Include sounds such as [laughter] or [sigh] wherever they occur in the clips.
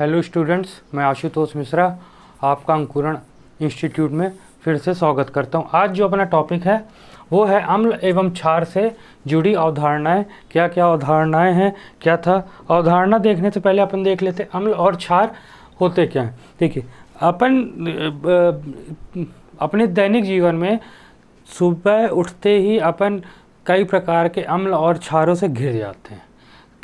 hello students मैं आशुतोष मिश्रा आपका अंकुरण इंस्टीट्यूट में फिर से स्वागत करता हूं आज जो अपना टॉपिक है वो है अम्ल एवं क्षार से जुड़ी अवधारणाएं क्या क्या अवधारणाएं हैं क्या था अवधारणा देखने से पहले अपन देख लेते अम्ल और क्षार होते क्या हैं ठीक है अपन अपने दैनिक जीवन में सुबह उठते ही अपन कई प्रकार के अम्ल और क्षारों से घिर जाते हैं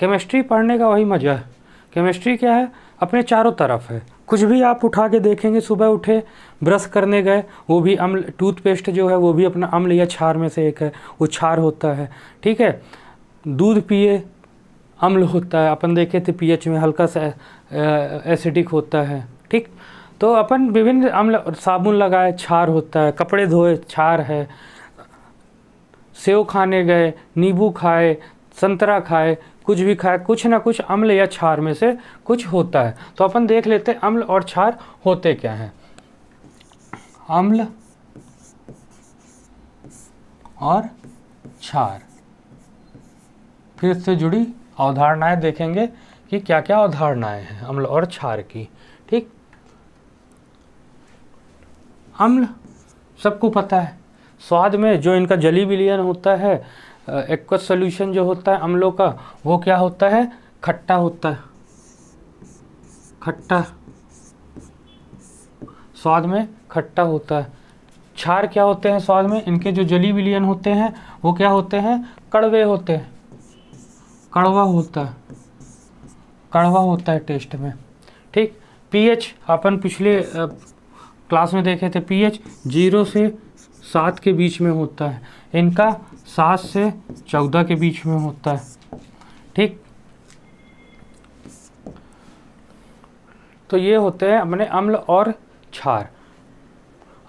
केमिस्ट्री पढ़ने का वही मज़ा है केमिस्ट्री क्या है अपने चारों तरफ है कुछ भी आप उठा के देखेंगे सुबह उठे ब्रश करने गए वो भी अम्ल टूथपेस्ट जो है वो भी अपना अम्ल या छार में से एक है वो छार होता है ठीक है दूध पिए अम्ल होता है अपन देखे थे पीएच में हल्का सा एसिडिक होता है ठीक तो अपन विभिन्न अम्ल साबुन लगाए छार होता है कपड़े धोए छार है सेव खाने गए नींबू खाए संतरा खाए कुछ भी खाए कुछ ना कुछ अम्ल या क्षार में से कुछ होता है तो अपन देख लेते हैं अम्ल और क्षार होते क्या हैं अम्ल और क्षार फिर इससे जुड़ी अवधारणाएं देखेंगे कि क्या क्या अवधारणाएं हैं अम्ल और क्षार की ठीक अम्ल सबको पता है स्वाद में जो इनका जली विलियन होता है एक्व सोल्यूशन जो होता है अम्लों का वो क्या होता है खट्टा होता है खट्टा स्वाद में खट्टा होता है क्षार क्या होते हैं स्वाद में इनके जो जली विलियन होते हैं वो क्या होते हैं कड़वे होते हैं कड़वा होता है कड़वा होता है टेस्ट में ठीक पीएच अपन पिछले क्लास में देखे थे पीएच जीरो से सात के बीच में होता है इनका सात से चौदह के बीच में होता है ठीक तो ये होते हैं अपने अम्ल और क्षार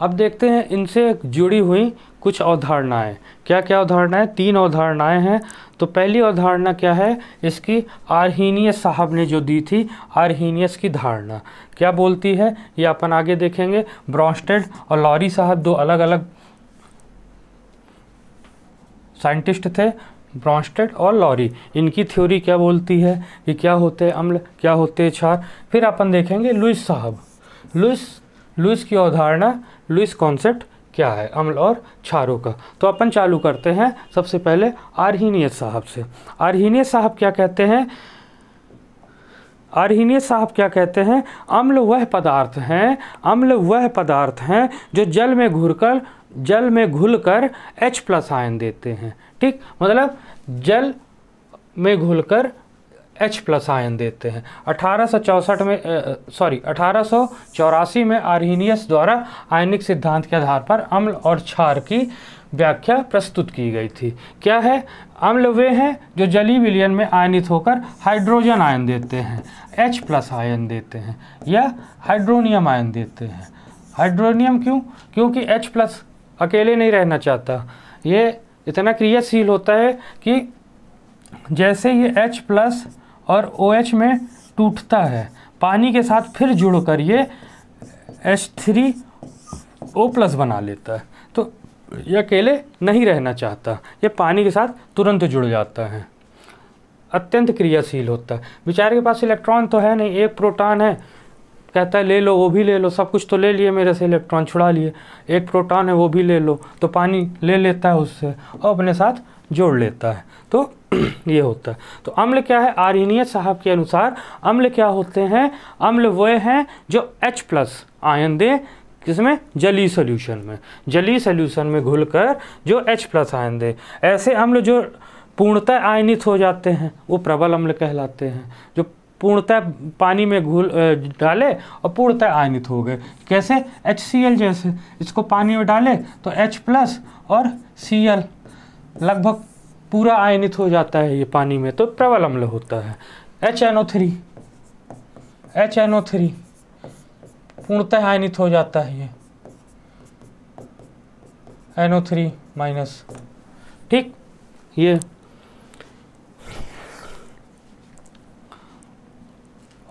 अब देखते हैं इनसे जुड़ी हुई कुछ अवधारणाएं क्या क्या अवधारणाएं तीन अवधारणाएं हैं तो पहली अवधारणा क्या है इसकी आर्हीनियस साहब ने जो दी थी आर्हीनियस की धारणा क्या बोलती है ये अपन आगे देखेंगे ब्रॉन्स्टेड और लॉरी साहब दो अलग अलग साइंटिस्ट थे ब्रॉन्स्टेड और लॉरी इनकी थ्योरी क्या बोलती है कि क्या होते अम्ल क्या होते क्षार फिर अपन देखेंगे लुइस साहब लुइस लुइस की अवधारणा लुइस कॉन्सेप्ट क्या है अम्ल और क्षारों का तो अपन चालू करते हैं सबसे पहले आरहीनियत साहब से आरहीनियत साहब क्या कहते हैं आरहीनियत साहब क्या कहते हैं अम्ल वह पदार्थ हैं अम्ल वह पदार्थ हैं जो जल में घुलकर जल में घुल कर एच प्लस आयन देते हैं ठीक मतलब जल में घुल कर एच प्लस आयन देते हैं अठारह में सॉरी अठारह में आर्नियस द्वारा आयनिक सिद्धांत के आधार पर अम्ल और क्षार की व्याख्या प्रस्तुत की गई थी क्या है अम्ल वे हैं जो जली विलियन में आयनित होकर हाइड्रोजन आयन देते हैं H प्लस आयन देते हैं या हाइड्रोनियम आयन देते हैं हाइड्रोनियम क्यों क्योंकि H प्लस अकेले नहीं रहना चाहता ये इतना क्रियाशील होता है कि जैसे ये H प्लस और ओ OH में टूटता है पानी के साथ फिर जुड़कर ये एच थ्री ओ प्लस बना लेता है तो ये अकेले नहीं रहना चाहता ये पानी के साथ तुरंत जुड़ जाता है अत्यंत क्रियाशील होता है बेचारे के पास इलेक्ट्रॉन तो है नहीं एक प्रोटॉन है कहता है ले लो वो भी ले लो सब कुछ तो ले लिए मेरे से इलेक्ट्रॉन छुड़ा लिए एक प्रोटॉन है वो भी ले लो तो पानी ले लेता है उससे और अपने साथ जोड़ लेता है तो [clears throat] ये होता है तो अम्ल क्या है आर्नियत साहब के अनुसार अम्ल क्या होते हैं अम्ल वह हैं जो H प्लस आयन दे किसमें जली सोल्यूशन में जली सोल्यूशन में घुलकर जो H प्लस आयन दे ऐसे अम्ल जो पूर्णतः आयनित हो जाते हैं वो प्रबल अम्ल कहलाते हैं जो पूर्णतः पानी में घुल डाले और पूर्णतः आयनित हो गए कैसे एच जैसे इसको पानी में डाले तो एच प्लस और सी लगभग पूरा आयनित हो जाता है ये पानी में तो प्रबल अम्ल होता है H N O three H N O three पूर्णतः आयनित हो जाता है ये एन ओ थ्री माइनस ठीक ये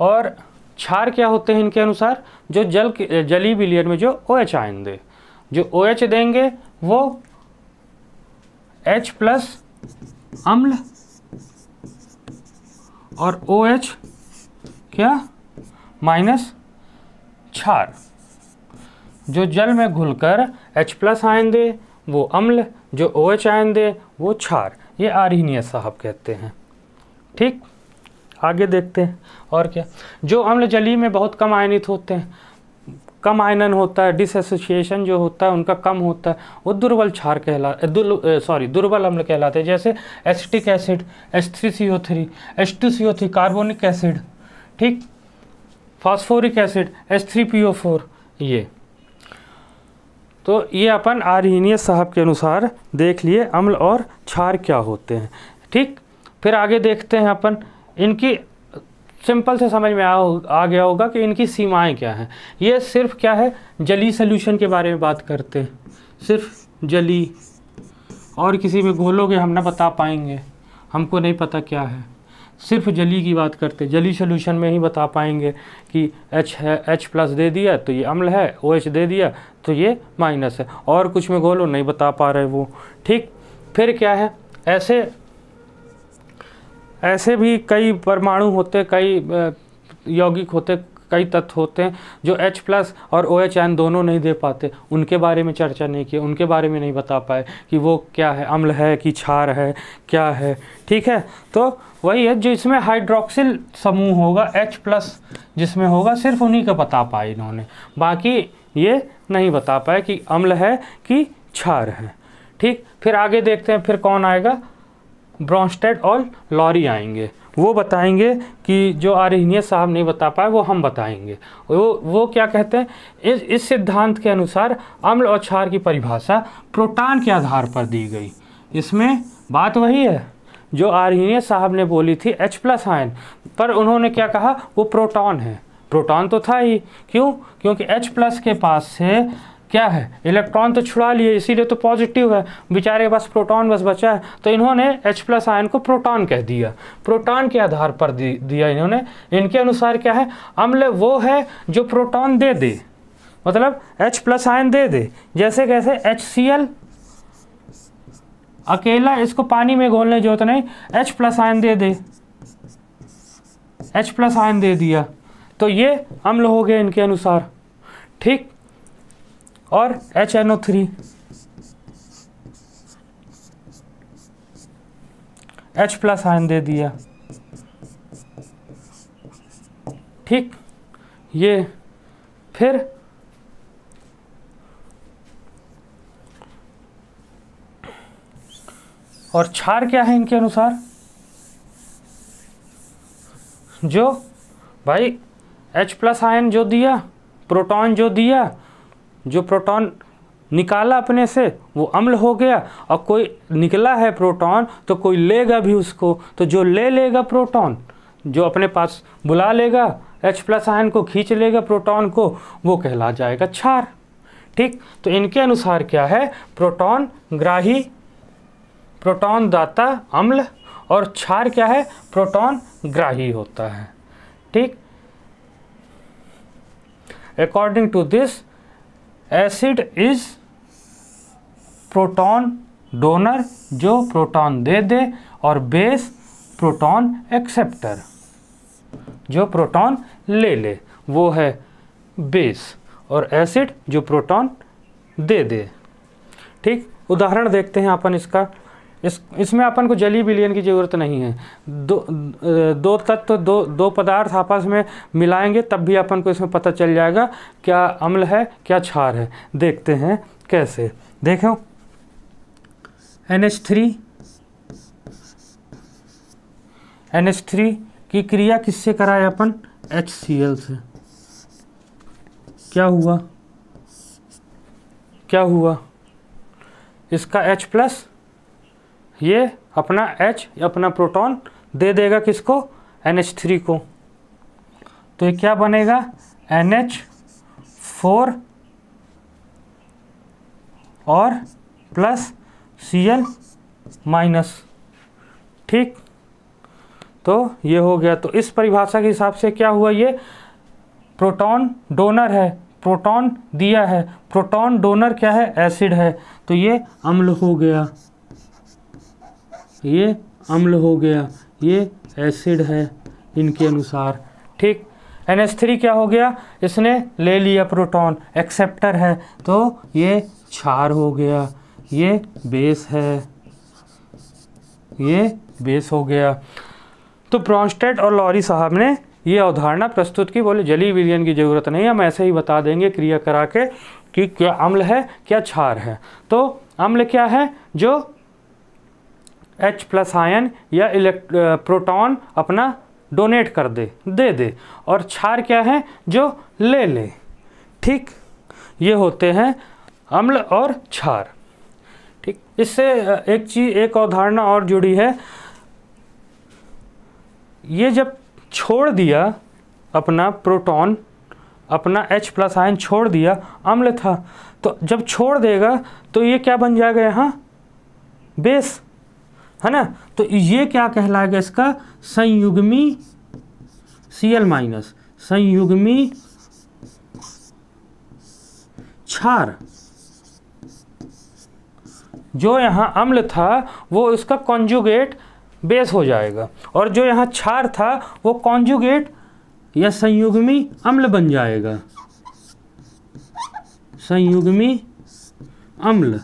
और क्षार क्या होते हैं इनके अनुसार जो जल जली विलियन में जो ओ OH आयन दे जो ओ OH देंगे वो एच प्लस अम्ल और ओ OH क्या माइनस क्षार जो जल में घुलकर H प्लस आयन दे वो अम्ल जो ओ एच आयन दे वो क्षार ये आरहीनियस साहब कहते हैं ठीक आगे देखते हैं और क्या जो अम्ल जली में बहुत कम आयनित होते हैं कम आयनन होता है डिसोसिएशन जो होता है उनका कम होता है वो दुर्बल क्षार कहला दुर, सॉरी दुर्बल अम्ल कहलाते हैं जैसे acetic acid H three C O three H two C O three carbonic acid ठीक phosphoric acid S three P O four ये तो ये अपन आरहीनीय साहब के अनुसार देख लिए अम्ल और क्षार क्या होते हैं ठीक फिर आगे देखते हैं अपन इनकी सिंपल से समझ में आ, आ गया होगा कि इनकी सीमाएं क्या हैं ये सिर्फ क्या है जली सोल्यूशन के बारे में बात करते हैं सिर्फ जली और किसी में घोलोगे हम ना बता पाएंगे हमको नहीं पता क्या है सिर्फ जली की बात करते जली सोल्यूशन में ही बता पाएंगे कि H है H प्लस दे दिया तो ये अम्ल है ओ OH दे दिया तो ये माइनस है और कुछ में घोलो नहीं बता पा रहे वो ठीक फिर क्या है ऐसे ऐसे भी कई परमाणु होते कई यौगिक होते कई तत्व होते हैं जो H प्लस और ओ एच एन दोनों नहीं दे पाते उनके बारे में चर्चा नहीं की उनके बारे में नहीं बता पाए कि वो क्या है अम्ल है कि क्षार है क्या है ठीक है तो वही है जो इसमें हाइड्रोक्सिल समूह होगा H प्लस जिसमें होगा सिर्फ उन्हीं का बता पाए इन्होंने बाकी ये नहीं बता पाए कि अम्ल है कि क्षार है ठीक फिर आगे देखते हैं फिर कौन आएगा ब्रॉन्स्टेड और लॉरी आएंगे वो बताएंगे कि जो आरहनीय साहब नहीं बता पाए वो हम बताएंगे वो वो क्या कहते हैं इस इस सिद्धांत के अनुसार अम्ल और क्षार की परिभाषा प्रोटान के आधार पर दी गई इसमें बात वही है जो आरहनीय साहब ने बोली थी H प्लस आयन पर उन्होंने क्या कहा वो प्रोटॉन है प्रोटॉन तो था ही क्यों क्योंकि H प्लस के पास से क्या है इलेक्ट्रॉन तो छुड़ा लिए इसीलिए तो पॉजिटिव है बेचारे बस प्रोटॉन बस बचा है तो इन्होंने H प्लस आयन को प्रोटॉन कह दिया प्रोटॉन के आधार पर दिया इन्होंने इनके अनुसार क्या है अम्ल वो है जो प्रोटॉन दे दे मतलब H प्लस आयन दे दे जैसे कैसे एच सी एल अकेला इसको पानी में घोलने जो तो नहीं एच प्लस आयन दे दे एच प्लस आयन दे दिया तो ये अम्ल हो गए इनके अनुसार ठीक और H N O three H plus ion दे दिया ठीक ये फिर और क्षार क्या है इनके अनुसार जो भाई H प्लस आयन जो दिया प्रोटॉन जो दिया जो प्रोटॉन निकाला अपने से वो अम्ल हो गया और कोई निकला है प्रोटॉन तो कोई लेगा भी उसको तो जो ले लेगा प्रोटॉन जो अपने पास बुला लेगा H प्लस आयन को खींच लेगा प्रोटॉन को वो कहला जाएगा क्षार ठीक तो इनके अनुसार क्या है प्रोटॉन ग्राही प्रोटॉन दाता अम्ल और क्षार क्या है प्रोटॉन ग्राही होता है ठीक according to this acid is proton donor जो प्रोटॉन दे दे और बेस प्रोटॉन एक्सेप्टर जो प्रोटॉन ले ले वो है बेस और एसिड जो प्रोटॉन दे दे ठीक उदाहरण देखते हैं अपन इसका इस इसमें अपन को जली विलियन की ज़रूरत नहीं है दो दो तत्व दो दो पदार्थ आपस में मिलाएंगे तब भी अपन को इसमें पता चल जाएगा क्या अम्ल है क्या क्षार है देखते हैं कैसे देखो N H three N H three की क्रिया किससे कराए अपन एच सी एल से क्या हुआ क्या हुआ इसका H प्लस ये अपना H अपना प्रोटॉन दे देगा किसको NH3 को तो ये क्या बनेगा NH4 और प्लस Cl माइनस ठीक तो ये हो गया तो इस परिभाषा के हिसाब से क्या हुआ ये प्रोटॉन डोनर है प्रोटॉन दिया है प्रोटॉन डोनर क्या है एसिड है तो ये अम्ल हो गया ये अम्ल हो गया ये एसिड है इनके अनुसार ठीक एन थ्री क्या हो गया इसने ले लिया प्रोटॉन एक्सेप्टर है तो ये क्षार हो गया ये बेस है ये बेस हो गया तो प्रॉन्स्टेट और लॉरी साहब ने ये अवधारणा प्रस्तुत की बोले जली विलियन की ज़रूरत नहीं हम ऐसे ही बता देंगे क्रिया करा के कि क्या अम्ल है क्या क्षार है तो अम्ल क्या है जो एच प्लस आयन या इलेक्ट प्रोटॉन अपना डोनेट कर दे दे दे और क्षार क्या है जो ले ले ठीक ये होते हैं अम्ल और क्षार ठीक इससे एक चीज एक अवधारणा और जुड़ी है ये जब छोड़ दिया अपना प्रोटॉन अपना H प्लस आयन छोड़ दिया अम्ल था तो जब छोड़ देगा तो ये क्या बन जाएगा यहाँ बेस है ना तो ये क्या कहलाएगा इसका संयुग्मी सी एल माइनस संयुग्मी क्षार जो यहाँ अम्ल था वो इसका कॉन्जुगेट बेस हो जाएगा और जो यहाँ क्षार था वो कॉन्जुगेट या संयुग्मी अम्ल बन जाएगा संयुग्मी अम्ल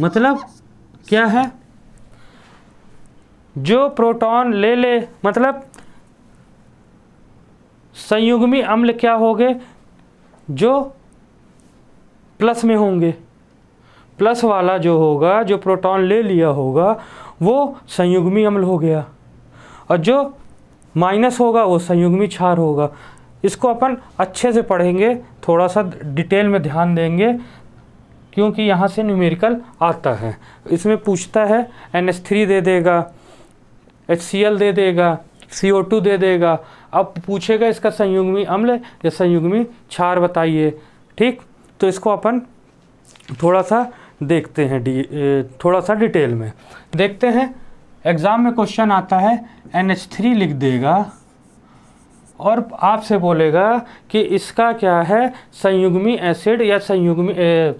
मतलब क्या है जो प्रोटॉन ले ले मतलब संयुग्मी अम्ल क्या हो गए जो प्लस में होंगे प्लस वाला जो होगा जो प्रोटॉन ले लिया होगा वो संयुग्मी अम्ल हो गया और जो माइनस होगा वो संयुग्मी क्षार होगा इसको अपन अच्छे से पढ़ेंगे थोड़ा सा डिटेल में ध्यान देंगे क्योंकि यहाँ से न्यूमेरिकल आता है इसमें पूछता है एन एस थ्री दे देगा एच दे देगा सी दे देगा अब पूछेगा इसका संयुग्मी अम्ल या संयुग्मी क्षार बताइए ठीक तो इसको अपन थोड़ा सा देखते हैं डी थोड़ा सा डिटेल में देखते हैं एग्ज़ाम में क्वेश्चन आता है एन एच थ्री लिख देगा और आपसे बोलेगा कि इसका क्या है संयुग्मी एसिड या संयुग्मी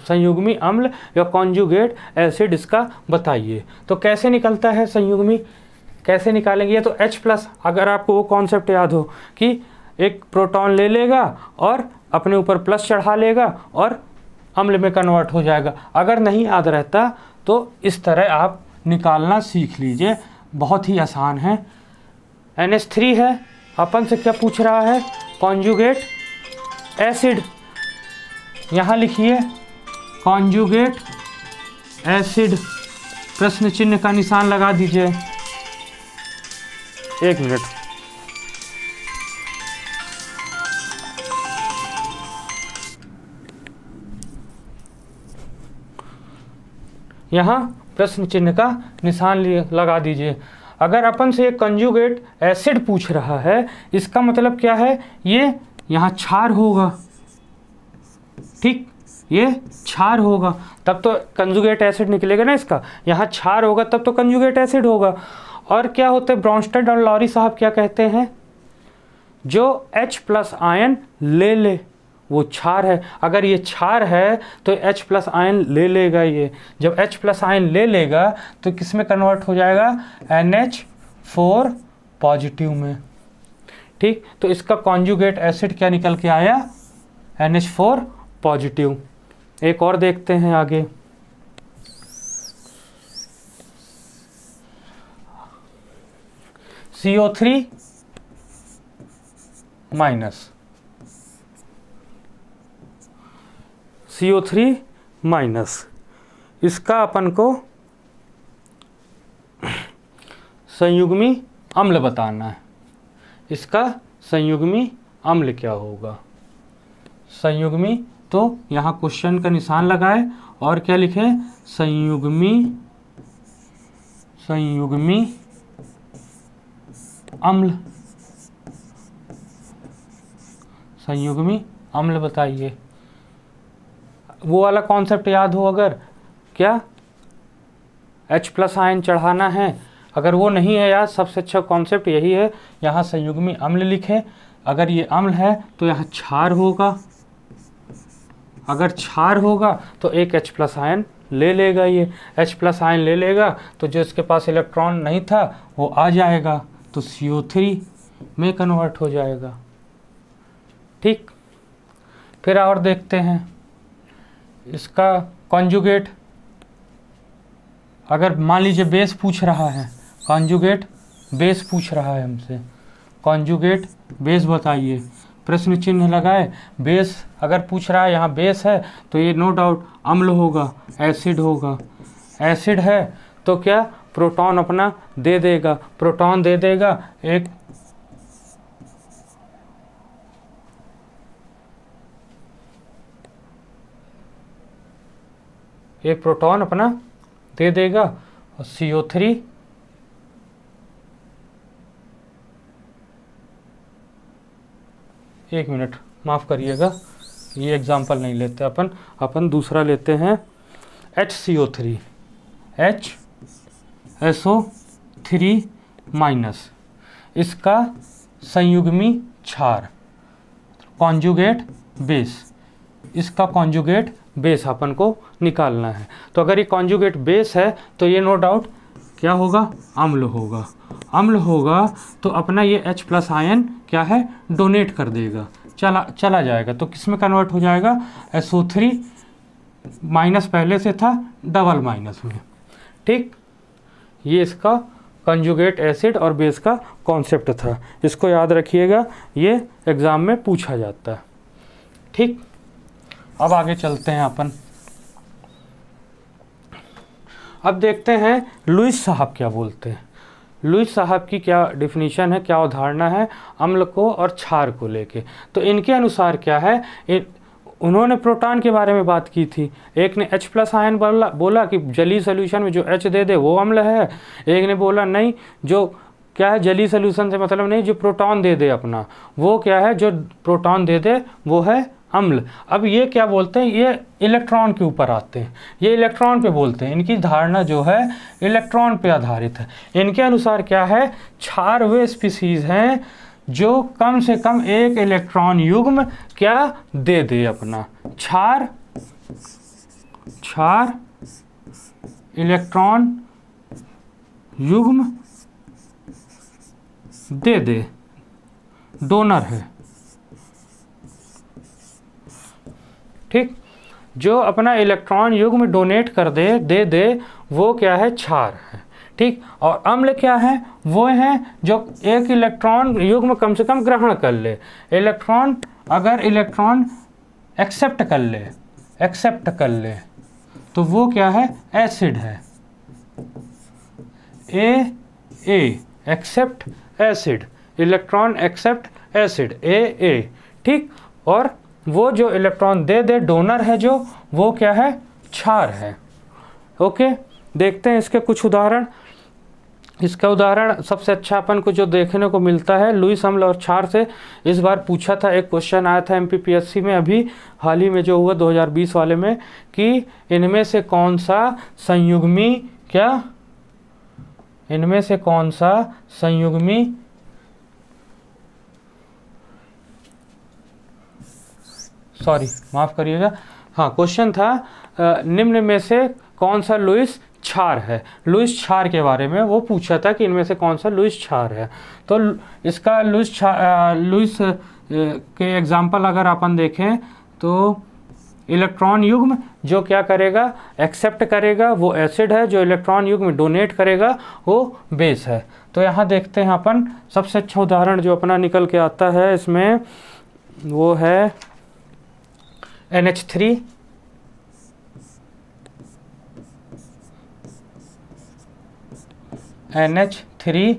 संयुग्मी अम्ल या कॉन्जुगेट एसिड इसका बताइए तो कैसे निकलता है संयुग्मी कैसे निकालेंगे ये तो H प्लस अगर आपको वो कॉन्सेप्ट याद हो कि एक प्रोटॉन ले लेगा और अपने ऊपर प्लस चढ़ा लेगा और अम्ल में कन्वर्ट हो जाएगा अगर नहीं याद रहता तो इस तरह आप निकालना सीख लीजिए बहुत ही आसान है एन एस थ्री है अपन से क्या पूछ रहा है कॉन्जुगेट एसिड यहाँ लिखिए कॉन्जुगेट एसिड प्रश्न चिन्ह का निशान लगा दीजिए एक मिनट यहाँ प्रश्न चिन्ह का निशान लगा दीजिए अगर अपन से कंजुगेट एसिड पूछ रहा है इसका मतलब क्या है ये यहाँ क्षार होगा ठीक ये क्षार होगा तब तो कंजुगेट एसिड निकलेगा ना इसका यहाँ क्षार होगा तब तो कंजुगेट एसिड होगा और क्या होते हैं ब्रॉन्स्टेड और लॉरी साहब क्या कहते हैं जो H प्लस आयन ले ले वो छार है अगर ये छार है तो H प्लस आयन ले लेगा ये जब H प्लस आयन ले लेगा तो किस में कन्वर्ट हो जाएगा एच फोर पॉजिटिव में ठीक तो इसका कॉन्जुगेट एसिड क्या निकल के आया एन एच फोर पॉजिटिव एक और देखते हैं आगे C O three minus C O three minus इसका अपन को संयुग्मी अम्ल बताना है इसका संयुग्मी अम्ल क्या होगा संयुग्मी तो यहाँ क्वेश्चन का निशान लगाए और क्या लिखें संयुग्मी संयुग्मी अम्ल संयुग्मी अम्ल बताइए वो वाला कॉन्सेप्ट याद हो अगर क्या H प्लस आयन चढ़ाना है अगर वो नहीं है यार सबसे अच्छा कॉन्सेप्ट यही है यहाँ संयुग्मी अम्ल लिखें अगर ये अम्ल है तो यहाँ क्षार होगा अगर क्षार होगा तो एक H प्लस आयन ले लेगा ये H प्लस आयन ले लेगा तो जो इसके पास इलेक्ट्रॉन नहीं था वो आ जाएगा तो CO3 में कन्वर्ट हो जाएगा ठीक फिर और देखते हैं इसका कॉन्जुगेट अगर मान लीजिए बेस पूछ रहा है कॉन्जुगेट बेस पूछ रहा है हमसे कॉन्जुगेट बेस बताइए प्रश्न चिन्ह लगाए बेस अगर पूछ रहा है यहाँ बेस है तो ये नो डाउट अम्ल होगा एसिड होगा एसिड है तो क्या प्रोटॉन अपना दे देगा प्रोटॉन दे देगा एक एक प्रोटॉन अपना दे देगा और सी ओ थ्री एक मिनट माफ़ करिएगा ये एग्जाम्पल नहीं लेते अपन अपन दूसरा लेते हैं H C O three H S O three minus इसका संयुग्मी क्षार कॉन्जुगेट बेस इसका कॉन्जुगेट बेस अपन को निकालना है तो अगर ये कॉन्जुगेट बेस है तो ये नो डाउट क्या होगा अम्ल होगा अम्ल होगा तो अपना ये H प्लस आयन क्या है डोनेट कर देगा चला चला जाएगा तो किस में कन्वर्ट हो जाएगा एस ओ थ्री माइनस पहले से था डबल माइनस में ठीक ये इसका कंजुगेट एसिड और बेस का कॉन्सेप्ट था इसको याद रखिएगा ये एग्ज़ाम में पूछा जाता है ठीक अब आगे चलते हैं अपन अब देखते हैं लुइस साहब क्या बोलते हैं लुइस साहब की क्या डिफिनीशन है क्या उदाहरणा है अम्ल को और क्षार को लेके तो इनके अनुसार क्या है उन्होंने प्रोटॉन के बारे में बात की थी एक ने H प्लस आयन बोला बोला कि जली सोल्यूशन में जो H दे दे वो अम्ल है एक ने बोला नहीं जो क्या है जली सोल्यूशन से मतलब नहीं जो प्रोटॉन दे दे अपना वो क्या है जो प्रोटॉन दे दे वो है अम्ल अब ये क्या बोलते हैं ये इलेक्ट्रॉन के ऊपर आते हैं ये इलेक्ट्रॉन पे बोलते हैं इनकी धारणा जो है इलेक्ट्रॉन पे आधारित है इनके अनुसार क्या है छार वे स्पीसीज़ हैं जो कम से कम एक इलेक्ट्रॉन युग्म क्या दे दे अपना छार छार इलेक्ट्रॉन युग्म दे दे डोनर है ठीक जो अपना इलेक्ट्रॉन युग्म डोनेट कर दे दे दे वो क्या है छार ठीक और अम्ल क्या है वो है जो एक इलेक्ट्रॉन युग में कम से कम ग्रहण कर ले इलेक्ट्रॉन अगर इलेक्ट्रॉन एक्सेप्ट कर ले एक्सेप्ट कर ले तो वो क्या है एसिड है a a accept acid electron accept acid a a ठीक और वो जो इलेक्ट्रॉन दे दे डोनर है जो वो क्या है क्षार है ओके देखते हैं इसके कुछ उदाहरण इसका उदाहरण सबसे अच्छा अपन को जो देखने को मिलता है लुइस हमल और छार से इस बार पूछा था एक क्वेश्चन आया था एमपीपीएससी में अभी हाल ही में जो हुआ 2020 वाले में कि इनमें से कौन सा संयुग्मी क्या इनमें से कौन सा संयुग्मी सॉरी माफ़ करिएगा हाँ क्वेश्चन था निम्न में से कौन सा लुइस छार है लुइस छार के बारे में वो पूछा था कि इनमें से कौन सा लुइस छार है तो इसका लुइस लुइस के एग्ज़ाम्पल अगर अपन देखें तो इलेक्ट्रॉन युग्म जो क्या करेगा एक्सेप्ट करेगा वो एसिड है जो इलेक्ट्रॉन युग्म डोनेट करेगा वो बेस है तो यहाँ देखते हैं अपन सबसे अच्छा उदाहरण जो अपना निकल के आता है इसमें वो है N H three N H three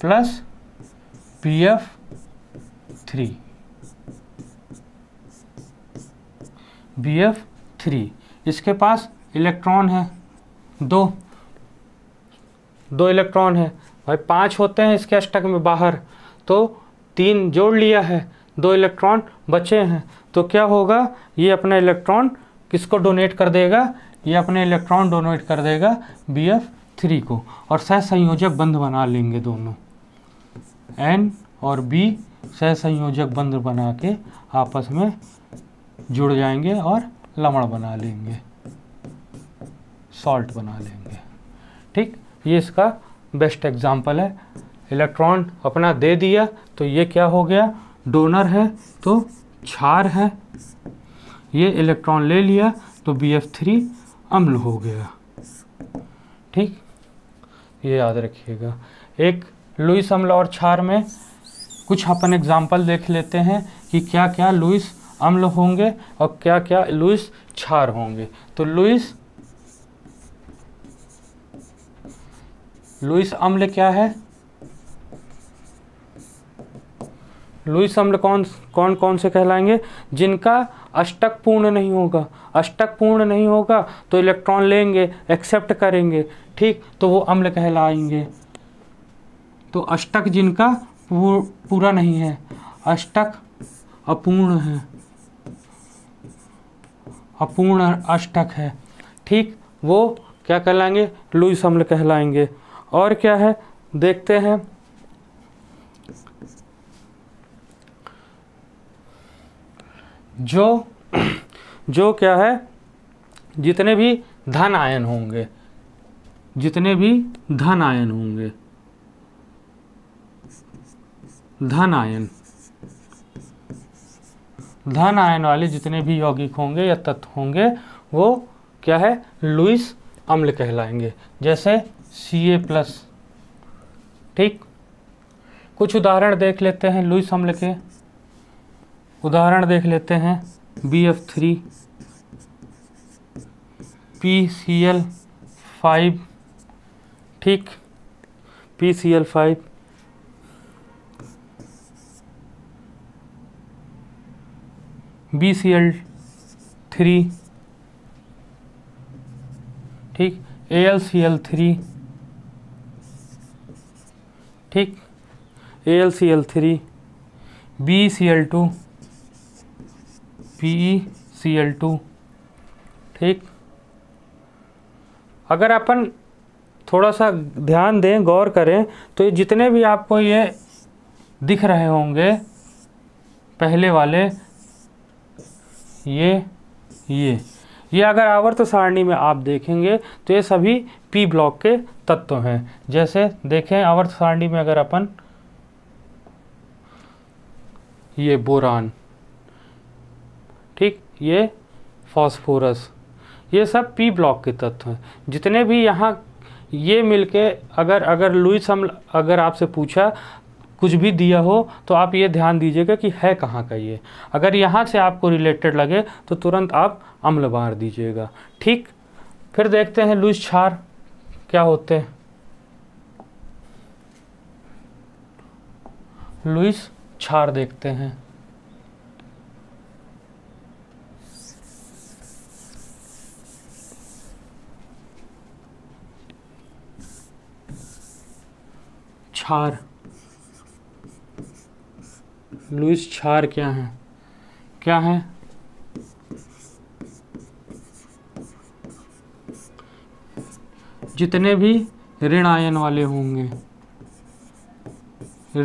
plus P F three B F three इसके पास इलेक्ट्रॉन है दो दो इलेक्ट्रॉन है भाई पांच होते हैं इसके अष्टक में बाहर तो तीन जोड़ लिया है दो इलेक्ट्रॉन बचे हैं तो क्या होगा ये अपना इलेक्ट्रॉन किसको डोनेट कर देगा ये अपने इलेक्ट्रॉन डोनेट कर देगा बी एफ थ्री को और सहसंयोजक बंध बना लेंगे दोनों एन और बी सहसंयोजक बंध बना के आपस में जुड़ जाएंगे और लमण बना लेंगे सॉल्ट बना लेंगे ठीक ये इसका बेस्ट एग्जाम्पल है इलेक्ट्रॉन अपना दे दिया तो ये क्या हो गया डोनर है तो क्षार है ये इलेक्ट्रॉन ले लिया तो बी एफ थ्री अम्ल हो गया ठीक ये याद रखिएगा एक लुइस अम्ल और क्षार में कुछ अपन एग्जाम्पल देख लेते हैं कि क्या क्या लुइस अम्ल होंगे और क्या क्या लुइस क्षार होंगे तो लुइस लुइस अम्ल क्या है लुइस अम्ल कौन कौन कौन से कहलाएंगे जिनका अष्टक पूर्ण नहीं होगा अष्टक पूर्ण नहीं होगा तो इलेक्ट्रॉन लेंगे एक्सेप्ट करेंगे ठीक तो वो अम्ल कहलाएंगे तो अष्टक जिनका पूरा नहीं है अष्टक अपूर्ण है अपूर्ण अष्टक है ठीक वो क्या कहलाएंगे लुईस अम्ल कहलाएंगे और क्या है देखते हैं जो जो क्या है जितने भी धन आयन होंगे जितने भी धन आयन होंगे धन आयन धन आयन वाले जितने भी यौगिक होंगे या तत्व होंगे वो क्या है लुइस अम्ल कहलाएंगे जैसे सी ए प्लस ठीक कुछ उदाहरण देख लेते हैं लुइस अम्ल के उदाहरण देख लेते हैं B F three P C L five ठीक P C L five B C L three ठीक A L C L three ठीक A L C L three B C L two P C L two ठीक अगर अपन थोड़ा सा ध्यान दें गौर करें तो ये जितने भी आपको ये दिख रहे होंगे पहले वाले ये ये ये अगर आवर्त सारणी में आप देखेंगे तो ये सभी पी ब्लॉक के तत्व हैं जैसे देखें आवर्त सारणी में अगर अपन ये बोरान ठीक ये फॉस्फोरस ये सब पी ब्लॉक के तत्व हैं जितने भी यहाँ ये मिलके अगर अगर लुइस हम अगर आपसे पूछा कुछ भी दिया हो तो आप ये ध्यान दीजिएगा कि है कहाँ का ये अगर यहाँ से आपको रिलेटेड लगे तो तुरंत आप अम्ल बार दीजिएगा ठीक फिर देखते हैं लुइस छार क्या होते हैं लुइस छार देखते हैं छार लुइस छार क्या है क्या है जितने भी ऋण आयन वाले होंगे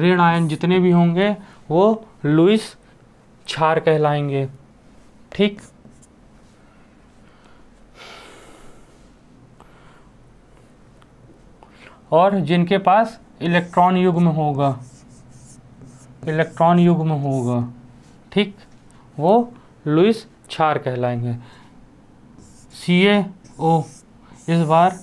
ऋण आयन जितने भी होंगे वो लुइस छार कहलाएंगे ठीक और जिनके पास इलेक्ट्रॉन युग में होगा इलेक्ट्रॉन युग में होगा ठीक वो लुइस छार कहलाएंगे सी ए ओ इस बार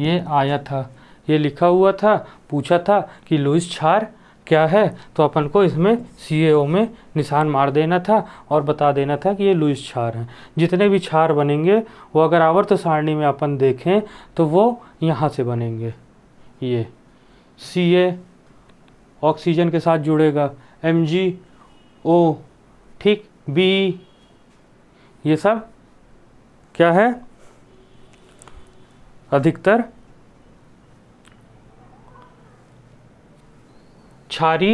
ये आया था ये लिखा हुआ था पूछा था कि लुइस छार क्या है तो अपन को इसमें सी ए ओ में निशान मार देना था और बता देना था कि ये लुइस छार हैं जितने भी छार बनेंगे वो अगर आवर्त सारणी में अपन देखें तो वो यहाँ से बनेंगे ये सी ए ऑक्सीजन के साथ जुड़ेगा एम जी ओ ठीक बी ये सब क्या है अधिकतर छारी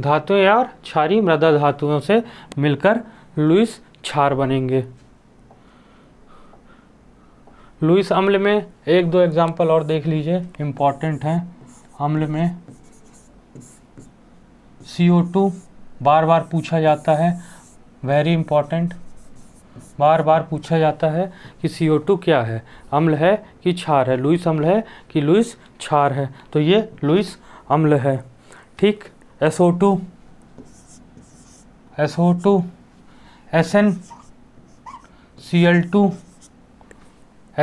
धातुएं और छारी मृदा धातुओं से मिलकर लुइस छार बनेंगे लुइस अम्ल में एक दो एग्जाम्पल और देख लीजिए इम्पॉर्टेंट हैं अम्ल में CO2 बार बार पूछा जाता है वेरी इंपॉर्टेंट बार बार पूछा जाता है कि CO2 क्या है अम्ल है कि क्षार है लुइस अम्ल है कि लुइस क्षार है तो ये लुइस अम्ल है ठीक SO2 SO2 SN Cl2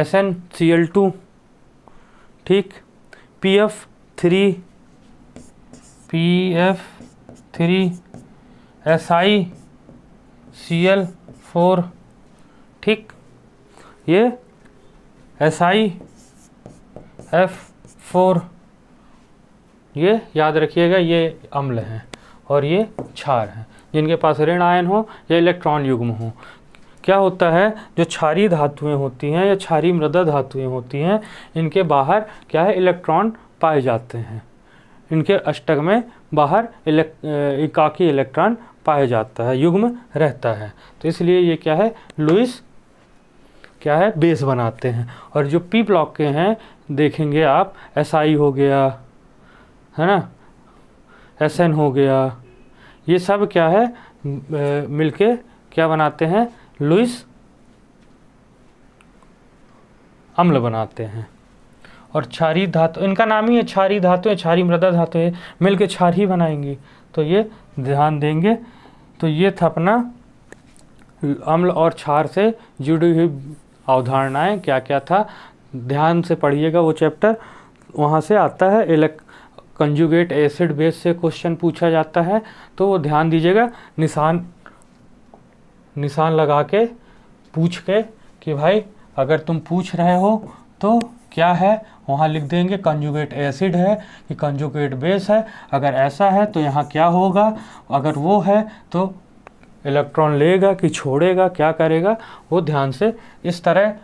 SN Cl2 ठीक PF three P F three S I C L four ठीक ये एस आई एफ फोर ये याद रखिएगा ये अम्ल हैं और ये क्षार हैं जिनके पास ऋण आयन हो या इलेक्ट्रॉन युग्म हो क्या होता है जो क्षारी धातुएं होती हैं या क्षारी मृदा धातुएं होती हैं इनके बाहर क्या है इलेक्ट्रॉन पाए जाते हैं इनके अष्टक में बाहर इलेक् इलेक्ट्रॉन पाया जाता है युग्म रहता है तो इसलिए ये क्या है लुइस क्या है बेस बनाते हैं और जो पी ब्लॉक के हैं देखेंगे आप एस SI हो गया है ना एस एन हो गया ये सब क्या है मिलके क्या बनाते हैं लुइस अम्ल बनाते हैं और क्षारी धातु इनका नाम ही है क्षारी धातु है क्षारी मृदा धातु है मिल के क्षारी बनाएंगी तो ये ध्यान देंगे तो ये था अपना अम्ल और क्षार से जुड़ी हुई अवधारणाएँ क्या क्या था ध्यान से पढ़िएगा वो चैप्टर वहाँ से आता है इलेक् कंजुगेट एसिड बेस से क्वेश्चन पूछा जाता है तो वो ध्यान दीजिएगा निशान निशान लगा के पूछ के कि भाई अगर तुम पूछ रहे हो तो क्या है वहाँ लिख देंगे कंजुगेट एसिड है कि कंजुगेट बेस है अगर ऐसा है तो यहाँ क्या होगा अगर वो है तो इलेक्ट्रॉन लेगा कि छोड़ेगा क्या करेगा वो ध्यान से इस तरह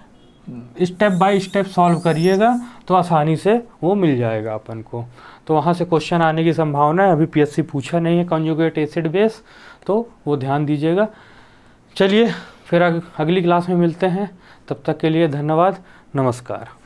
स्टेप बाय स्टेप सॉल्व करिएगा तो आसानी से वो मिल जाएगा अपन को तो वहाँ से क्वेश्चन आने की संभावना है अभी पीएससी पूछा नहीं है कंजुगेट एसिड बेस तो वो ध्यान दीजिएगा चलिए फिर अगली क्लास में मिलते हैं तब तक के लिए धन्यवाद नमस्कार